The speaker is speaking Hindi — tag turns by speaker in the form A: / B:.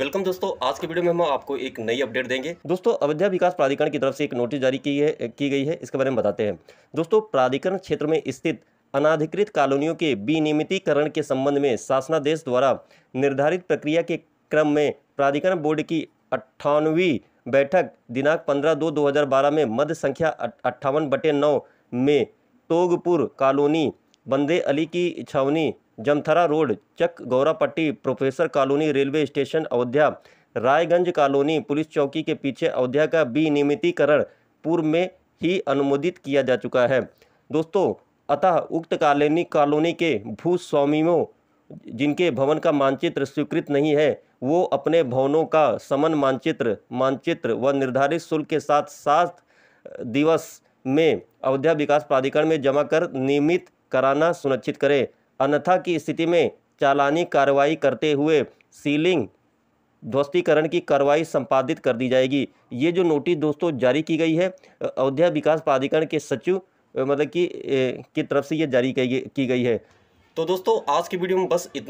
A: वेलकम दोस्तों आज के वीडियो में हम आपको एक नई अपडेट देंगे दोस्तों अयोध्या विकास प्राधिकरण की तरफ से एक नोटिस जारी की है की गई है इसके बारे में बताते हैं दोस्तों प्राधिकरण क्षेत्र में स्थित अनाधिकृत कॉलोनियों के विनियमितीकरण के संबंध में शासनादेश द्वारा निर्धारित प्रक्रिया के क्रम में प्राधिकरण बोर्ड की अट्ठानवी बैठक दिनांक पंद्रह दो दो में मध्य संख्या अट्ठावन बटे में तोगपुर कॉलोनी बंदे अली की छावनी Jamthara road Chak Gaurapatti professor colony railway station Ayodhya Raiganj colony police चौकी के पीछे अयोध्या का विनियमितीकरण पूर्व में ही अनुमोदित किया जा चुका है दोस्तों अतः उक्त कॉलोनी कॉलोनी के भूस्वामियों जिनके भवन का मानचित्र स्वीकृत नहीं है वो अपने भवनों का समन मानचित्र मानचित्र व निर्धारित शुल्क के साथ सात दिवस में अयोध्या विकास प्राधिकरण में जमा कर नियमित कराना सुनिश्चित करें अन्यथा की स्थिति में चालानी कार्रवाई करते हुए सीलिंग ध्वस्तीकरण की कार्रवाई संपादित कर दी जाएगी ये जो नोटिस दोस्तों जारी की गई है अयोध्या विकास प्राधिकरण के सचिव मतलब कि की तरफ से ये जारी की गई है तो दोस्तों आज की वीडियो में बस इतना